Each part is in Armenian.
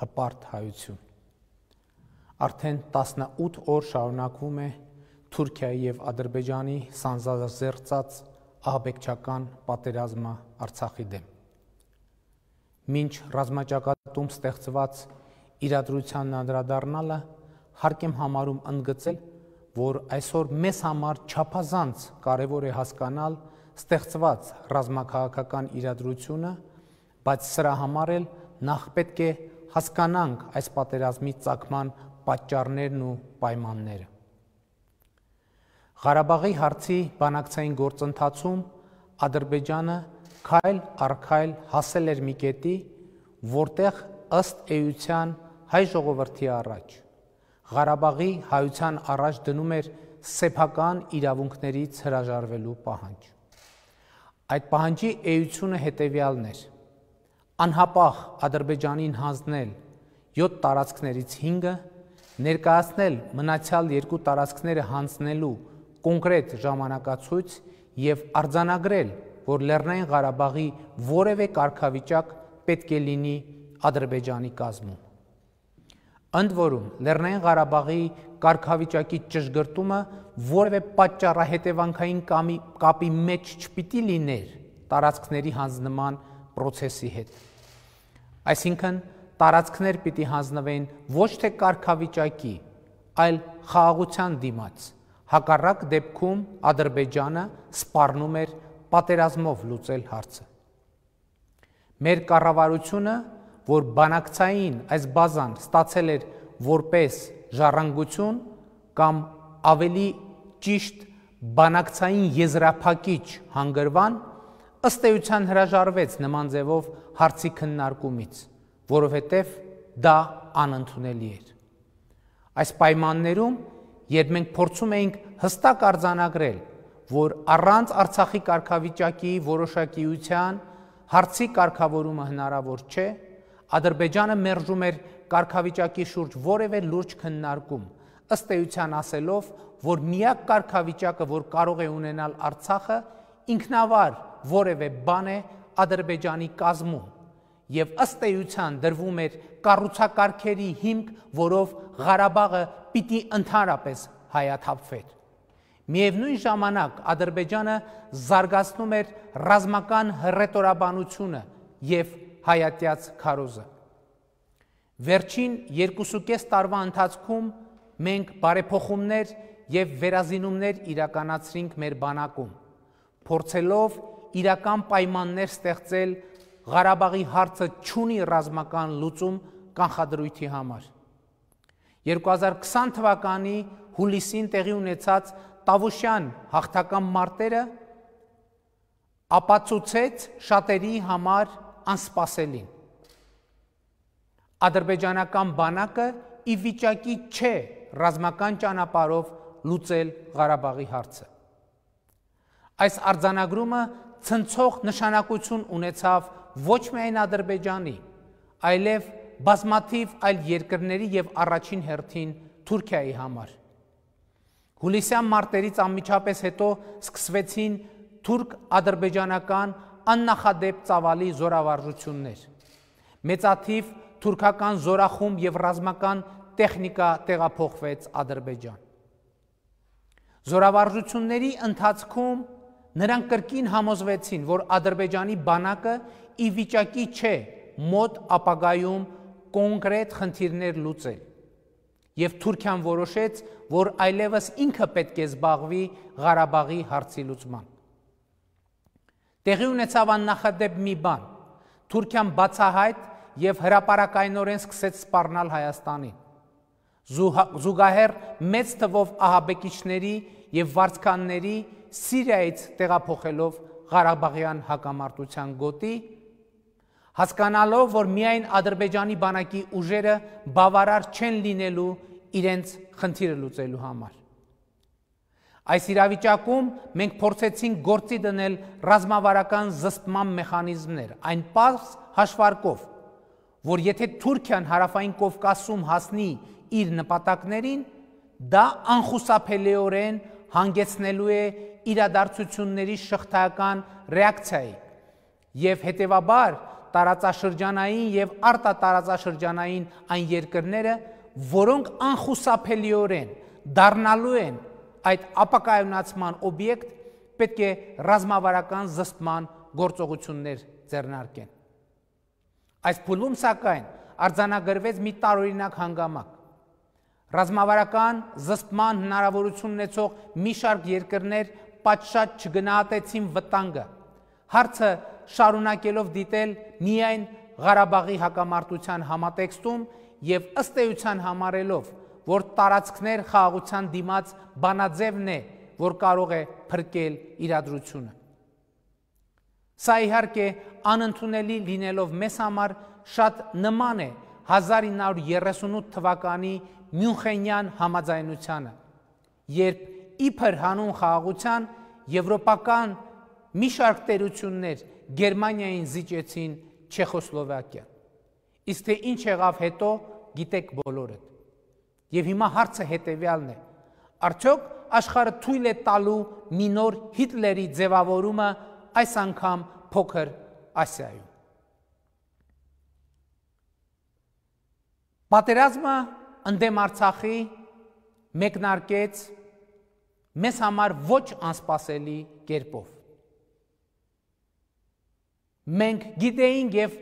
հպարտ հայություն։ Արդեն 18 օր շարունակվում է Թուրքիայի եւ Ադրբեջանի սանձազերծած ահաբեկչական պատերազմը Արցախի դեմ։ Մինչ ռազմաճակատում ստեղծված իրադրությանն անդրադառնալը հարկ եմ համարում ընդգծել, որ այսօր մեզ համար չափազանց կարևոր է հասկանալ ստեղծված ռազմաքաղաքական իրադրությունը, բայց սրա համար էլ նախ պետք է հասկանանք այս պատերազմի ցակման պատճառներն ու պայմանները։ Ղարաբաղի հարցի բանակցային գործընթացում Ադրբեջանը քայլ առ քայլ հասել էր մի կետի, որտեղ ըստ էության հայ ժողովրդի առաջ Ղարաբաղի հայության առաջ դնում էր սեփական իրավունքներից հրաժարվելու պահանջ։ Այդ պահանջի էությունը հետևյալն էր: անհապաղ Ադրբեջանին հանձնել 7 տարածքներից 5-ը, ներկայացնել մնացյալ երկու տարածքները հանձնելու կոնկրետ ժամանակացույց եւ արձանագրել, որ Լեռնային Ղարաբաղի որևէ կարգավիճակ պետք է լինի Ադրբեջանի կազմում։ Ընդ որում, Լեռնային Ղարաբաղի կարգավիճակի ճշգրտումը որևէ պատճառահետևանքային կամի կապի մեջ չպիտի լիներ տարածքների հանձնման process-ի հետ։ Այսինքն տարածքներ պիտի հանձնվեն ոչ թե կարգավիճակի, այլ խաղաղության դիմաց։ Հակառակ դեպքում Ադրբեջանը սպառնում էր պատերազմով լուծել հարցը։ Մեր կառավարությունը, որ բանակցային այս բազան ստացել էր որպես ժառանգություն կամ ավելի ճիշտ բանակցային եզրափակիչ հանգրվան ըստ էության հրաժարվեց նման ձևով հարցի քննարկումից, որովհետև դա անընդունելի էր։ Այս պայմաններում, երբ մենք փորձում էինք հստակ արձանագրել, որ առանց Արցախի կարգավիճակի որոշակիության հարցի կարգավորումը հնարավոր չէ, Ադրբեջանը մերժում էր կարգավիճակի շուրջ որևէ լուրջ քննարկում, ըստ էության ասելով, որ միակ կարգավիճակը, որ կարող է ունենալ Արցախը, ինքնավար որևէ բան է Ադրբեջանի կազմում եւ ըստ էության դրվում էր կառուցակարգերի հիմք, որով Ղարաբաղը պիտի ընդհանրապես հայաթափվեր։ Միևնույն ժամանակ Ադրբեջանը զարգացնում էր ռազմական հռետորաբանությունը եւ հայատյաց քարոզը։ Վերջին 2.5 տարվա ընթացքում մենք բարեփոխումներ եւ վերազինումներ իրականացրինք մեր բանակում, փորձելով իրական պայմաններ ստեղծել Ղարաբաղի հարցը չունի ռազմական լուծում կանխադրույթի համար։ 2020 թվականի հուլիսին տեղի ունեցած Տավուշյան հաղթական մարտերը ապացուցեց շատերի համար անսպասելին։ Ադրբեջանական բանակը ի վիճակի չէ ռազմական ճանապարով լուծել Ղարաբաղի հարցը։ Այս արձանագրումը ցնցող նշանակություն ունեցավ ոչ միայն Ադրբեջանի, այլև բազմաթիվ այլ երկրների եւ առաջին հերթին Թուրքիայի համար։ Հուլիսյան մարտերից անմիջապես հետո սկսվեցին թուրք-ադրբեջանական աննախադեպ ծավալի զորավարժություններ։ Մեծաթիվ թուրքական զորախում եւ ռազմական տեխնիկա տեղափոխվեց Ադրբեջան։ Զորավարժությունների ընթացքում Նրանք կրկին համոզվեցին, որ Ադրբեջանի բանակը ի վիճակի չէ մոտ ապագայում կոնկրետ խնդիրներ լուծել։ Եվ Թուրքիան որոշեց, որ այլևս ինքը պետք է զբաղվի Ղարաբաղի հարցի լուծման։ Տեղի ունեցավ աննախադեպ մի բան։ Թուրքիան բացահայտ եւ հրաապարակայնորեն սկսեց սպառնալ Հայաստանին։ Զուգահեռ մեծ թվով ահաբեկիչների եւ վարձկանների Սիրիայից տեղափոխելով Ղարաբաղյան հակամարտության գոտի, հասկանալով, որ միայն Ադրբեջանի բանակի ուժերը բավարար չեն լինելու իրենց խնդիրը լուծելու համար։ Այս իրավիճակում մենք փորձեցինք գործի դնել ռազմավարական զսպման մեխանիզմներ, այն պարզ հաշվարկով, որ եթե Թուրքիան հարավային Կովկասում հասնի իր նպատակներին, դա անխուսափելիորեն հանգեցնելու է իրադարձությունների շղթական ռեակցիայի եւ հետեւաբար տարածաշրջանային եւ արտատարածաշրջանային այն երկրները, որոնք անխուսափելիորեն դառնալու են այդ ապակայունացման օբյեկտ, պետք է ռազմավարական զսպման գործողություններ ձեռնարկեն։ Այս փուլում սակայն արձանագրվեց մի տարօրինակ հանգամանք։ Ռազմավարական զսպման հնարավորություն ունեցող մի շարք երկրներ պատշաճ չգնահատեցին վտանգը։ Հարցը շարունակելով դիտել միայն Ղարաբաղի հակամարտության համատեքստում եւ ըստ էության համարելով, որ տարածքներ խաղաղության դիմաց բանաձևն է, որ կարող է փրկել իրադրությունը։ Սա իհարկե անընդունելի լինելով մեզ համար շատ նման է 1938 թվականի Մյունխենյան համաձայնությանը, երբ իբր հանուն խաղաղության եվրոպական մի շարք տերություններ Գերմանիային զիջեցին Չեխոսլովակիա։ Իսկ թե ինչ եղավ հետո, գիտեք բոլորը։ Եվ հիմա հարցը հետևյալն է. արդյոք աշխարհը թույլ է տալու մի նոր Հիտլերի ձևավորումը այս անգամ փոքր Ասիայում։ Պատերազմը ընդեմ Արցախի մեկնարկեց 1918 մեզ համար ոչ անսպասելի կերպով։ Մենք գիտեինք եւ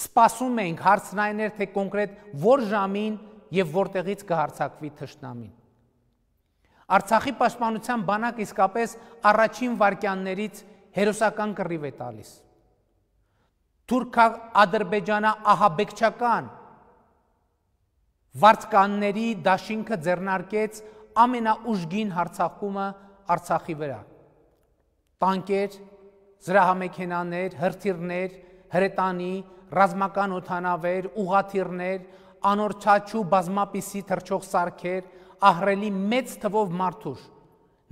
սպասում ենք հարցնայներ թե կոնկրետ որ ժամին եւ որտեղից կհարցակվի թշնամին։ Արցախի պաշտպանության բանակ իսկապես առաջին վարքյաններից հերոսական կռիվ է տալիս։ Թուրք-ադրբեջանա ահաբեկչական վարձկանների դաշինքը ձեռնարկեց ամենաուժգին հարցակումը Արցախի վրա։ Տանկեր, զրահամեքենաներ, հրթիռներ, հրետանի, ռազմական օթանավեր, ուղաթիռներ, անորչաչու բազմապիսի թրջող սարքեր, ահրելի մեծ թվով մարդուր,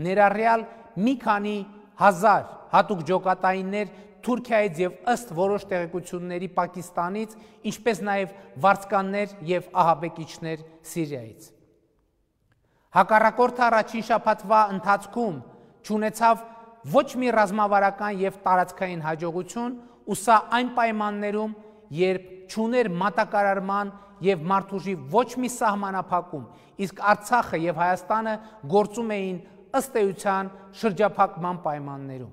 ներառյալ մի քանի հազար հատուկ ջոկատայիններ Թուրքիայից եւ ըստ որոշ տեղեկությունների Պակիստանից, ինչպես նաեւ վարձկաններ եւ ահաբեկիչներ Սիրիայից։ Հակառակորդը առաջին շաբաթվա ընթացքում ճանաչավ ոչ մի ռազմավարական եւ տարածքային հաջողություն, ու սա այն պայմաններում, երբ ճուներ մատակարարման եւ մարդուժի ոչ մի սահմանափակում, իսկ Արցախը եւ Հայաստանը գործում էին ըստ էության շրջափակման պայմաններում։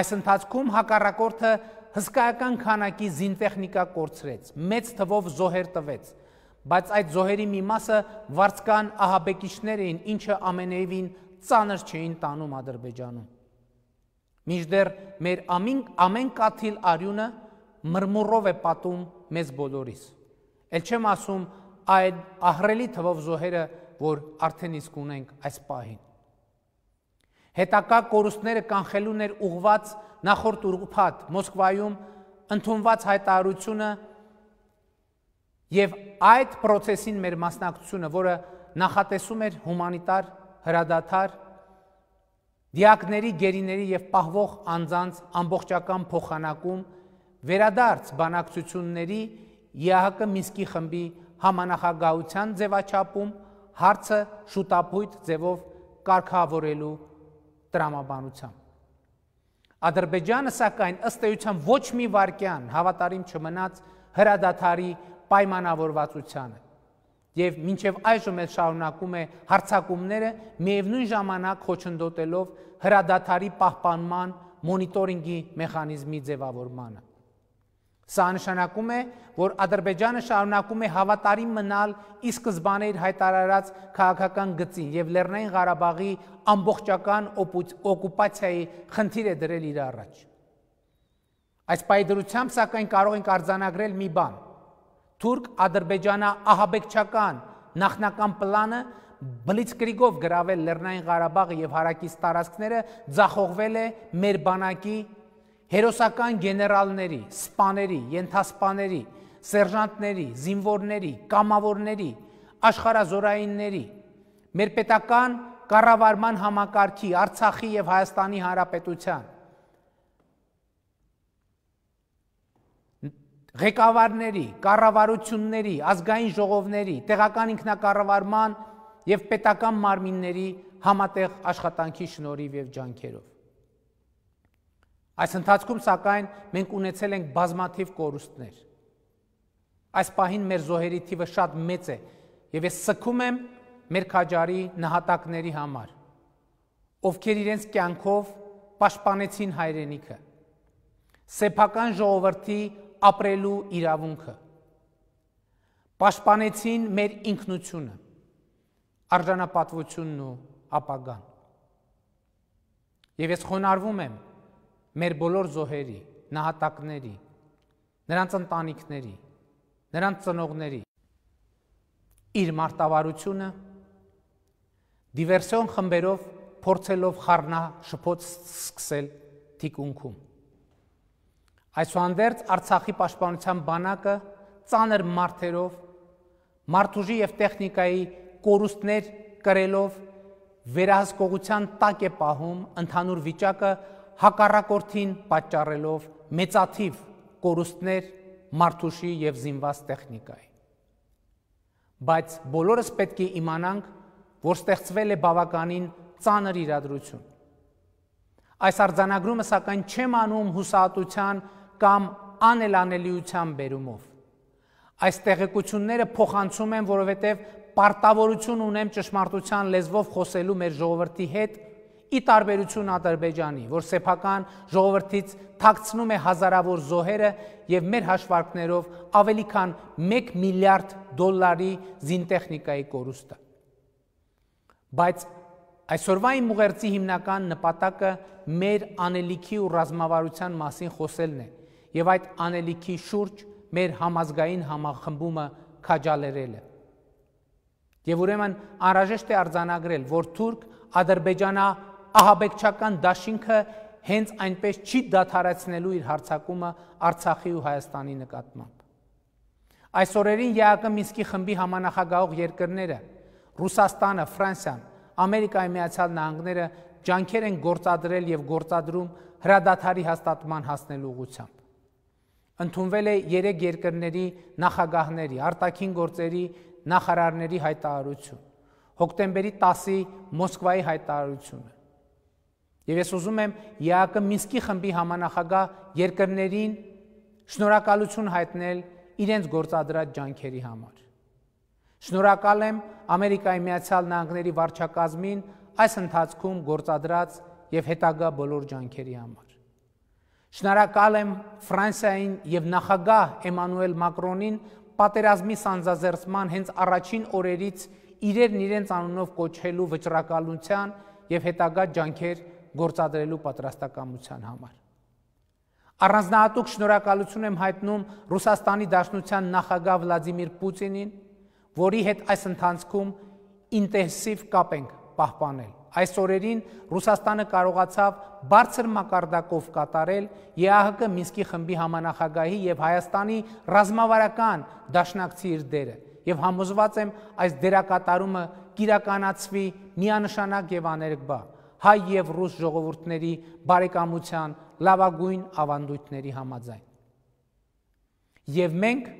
Այս ընթացքում հակառակորդը հսկայական քանակի զինտեխնիկա կորցրեց, մեծ թվով զոհեր տվեց, բայց այդ զոհերի մի մասը վարձկան ահաբեկիչներ էին, ինչը ամենևին ծանր չէին տանում Ադրբեջանում։ Մինչդեռ մեր ամին ամեն կաթիլ արյունը մրմուրով է պատում մեզ բոլորիս։ Էլ չեմ ասում այդ ահրելի թվով զոհերը, որ արդեն իսկ ունենք այս պահին։ Հետակա կորուստները կանխելուն էր ուղված նախորդ ուրգփաթ Մոսկվայում ընդունված հայտարարությունը Եվ այդ process-ին մեր մասնակցությունը, որը նախատեսում էր հումանիտար հրադադար դիակների, գերիների եւ պահվող անձանց ամբողջական փոխանակում վերադարձ բանակցությունների ԵԱՀԿ Մինսկի խմբի համանախագահության ձևաչափում հարցը շուտապույտ ձևով կարգավորելու տրամաբանությամբ։ Ադրբեջանը սակայն ըստ էության ոչ մի վարքյան հավատարիմ չմնաց հրադադարի պայմանավորվածությանը։ Եվ մինչև այժմ էլ շարունակում է հարցակումները միևնույն ժամանակ խոչընդոտելով հրադադարի պահպանման մոնիտորինգի մեխանիզմի ձևավորմանը։ Սա նշանակում է, որ Ադրբեջանը շարունակում է հավատարիմ մնալ ի սկզբանե իր հայտարարած քաղաքական գծին եւ Լեռնային Ղարաբաղի ամբողջական օկուպացիայի խնդիր է դրել իր առաջ։ Այս պայդրությամբ սակայն կարող ենք արձանագրել մի բան՝ Թուրք-Ադրբեջանա ահաբեկչական նախնական պլանը բլիցկրիգով գրավել Լեռնային Ղարաբաղը եւ հարակից տարածքները ձախողվել է մեր բանակի հերոսական գեներալների, սպաների, ենթասպաների, սերժանտների, զինվորների, կամավորների, աշխարազորայինների, մեր պետական կառավարման համակարգի, Արցախի եւ Հայաստանի Հանրապետության ղեկավարների, կառավարությունների, ազգային ժողովների, տեղական ինքնակառավարման եւ պետական մարմինների համատեղ աշխատանքի շնորհիվ եւ ջանքերով։ Այս ընթացքում սակայն մենք ունեցել ենք բազմաթիվ կորուստներ։ Այս պահին մեր զոհերի թիվը շատ մեծ է եւ ես սկում եմ մեր քաջարի նահատակների համար, ովքեր իրենց կյանքով պաշտպանեցին հայրենիքը։ Սեփական ժողովրդի ապրելու իրավունքը։ Պաշտպանեցին մեր ինքնությունը, արժանապատվությունն ու ապագան։ Եվ ես խոնարհվում եմ մեր բոլոր զոհերի, նահատակների, նրանց ընտանիքների, նրանց ծնողների իր մարտավարությունը դիվերսիոն խմբերով փորձելով խառնա շփոց սկսել թիկունքում Այսուհանդերձ Արցախի պաշտպանության բանակը ծանր մարտերով, մարտուժի եւ տեխնիկայի կորուստներ կրելով վերահսկողության տակ է պահում ընդհանուր վիճակը հակառակորդին պատճառելով մեծաթիվ կորուստներ մարտուշի եւ զինված տեխնիկայի։ Բայց բոլորս պետք է իմանանք, որ ստեղծվել է բավականին ծանր իրադրություն։ Այս արձանագրումը սակայն չեմ անում հուսահատության կամ անելանելիության բերումով։ Այս տեղեկությունները փոխանցում են, որովհետև պարտավորություն ունեմ ճշմարտության լեզվով խոսելու մեր ժողովրդի հետ ի տարբերություն Ադրբեջանի, որ սեփական ժողովրդից թաքցնում է հազարավոր զոհերը եւ մեր հաշվարկներով ավելի քան 1 միլիարդ դոլարի զինտեխնիկայի կորուստը։ Բայց այսօրվա իմ ուղերձի հիմնական նպատակը մեր անելիքի ու ռազմավարության մասին խոսելն է եւ այդ անելիքի շուրջ մեր համազգային համախմբումը քաջալերելը։ Եվ ուրեմն անհրաժեշտ է արձանագրել, որ Թուրք Ադրբեջանա ահաբեկչական դաշինքը հենց այնպես չի դադարեցնելու իր հարցակումը Արցախի ու Հայաստանի նկատմամբ։ Այսօրերին ԵԱԿ-ի Մինսկի խմբի համանախագահող երկրները Ռուսաստանը, Ֆրանսիան, Ամերիկայի Միացյալ Նահանգները ջանքեր են գործադրել եւ գործադրում հրադադարի հաստատման հասնելու ուղղությամբ ընդունվել է 3 երկրների նախագահների, արտաքին գործերի նախարարների հայտարարություն, հոկտեմբերի 10-ի Մոսկվայի հայտարարությունը։ Եվ ես ուզում եմ ԵԱԿ-ը Մինսկի խմբի համանախագահ երկրներին շնորհակալություն հայտնել իրենց գործադրած ջանքերի համար։ Շնորհակալ եմ Ամերիկայի Միացյալ Նահանգների վարչակազմին այս ընթացքում գործադրած եւ հետագա բոլոր ջանքերի համար։ Շնորհակալ եմ Ֆրանսիային եւ նախագահ Էմանուել Մակրոնին պատերազմի սանձազերծման հենց առաջին օրերից իրերն իրենց անունով կոչելու վճռակալության եւ հետագա ջանքեր գործադրելու պատրաստակամության համար։ Առանձնահատուկ շնորհակալություն եմ հայտնում Ռուսաստանի Դաշնության նախագահ Վլադիմիր Պուտինին, որի հետ այս ընթացքում ինտենսիվ կապ ենք պահպանել։ Այս օրերին Ռուսաստանը կարողացավ բարձր մակարդակով կատարել ԵԱՀԿ Մինսկի խմբի համանախագահի եւ Հայաստանի ռազմավարական դաշնակցի իր դերը եւ համոզված եմ այս դերակատարումը կիրականացվի միանշանակ եւ աներկբա հայ եւ ռուս ժողովուրդների բարեկամության լավագույն ավանդույթների համաձայն եւ մենք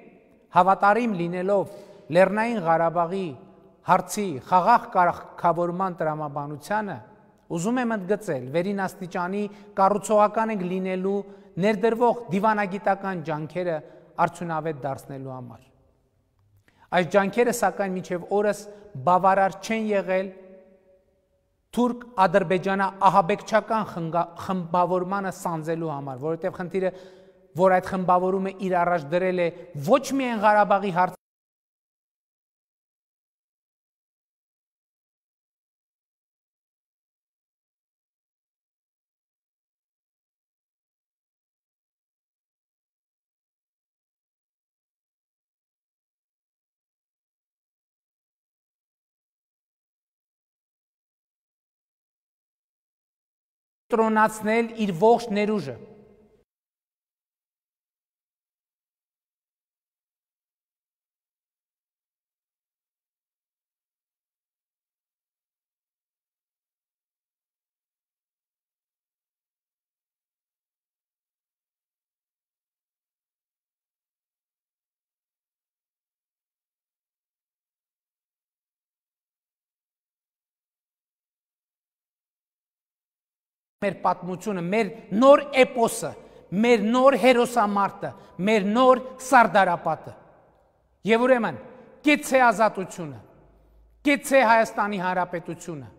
հավատարիմ լինելով Լեռնային Ղարաբաղի հարցի խաղաղ կարգավորման տրամաբանությանը ուզում եմ ընդգծել վերին աստիճանի կառուցողական ենք լինելու ներդրվող դիվանագիտական ջանքերը արդյունավետ դարձնելու համար։ Այս ջանքերը սակայն միջև օրս բավարար չեն եղել Թուրք-Ադրբեջանա ահաբեկչական խմբավորմանը սանձելու համար, որովհետև խնդիրը, որ այդ խմբավորումը իր առաջ դրել է ոչ միայն Ղարաբաղի հարց կտրոնացնել իր ողջ ներուժը։ մեր պատմությունը, մեր նոր էպոսը, մեր նոր հերոսամարտը, մեր նոր սարդարապատը։ Եվ ուրեմն, կեցե ազատությունը, կեցե Հայաստանի Հանրապետությունը,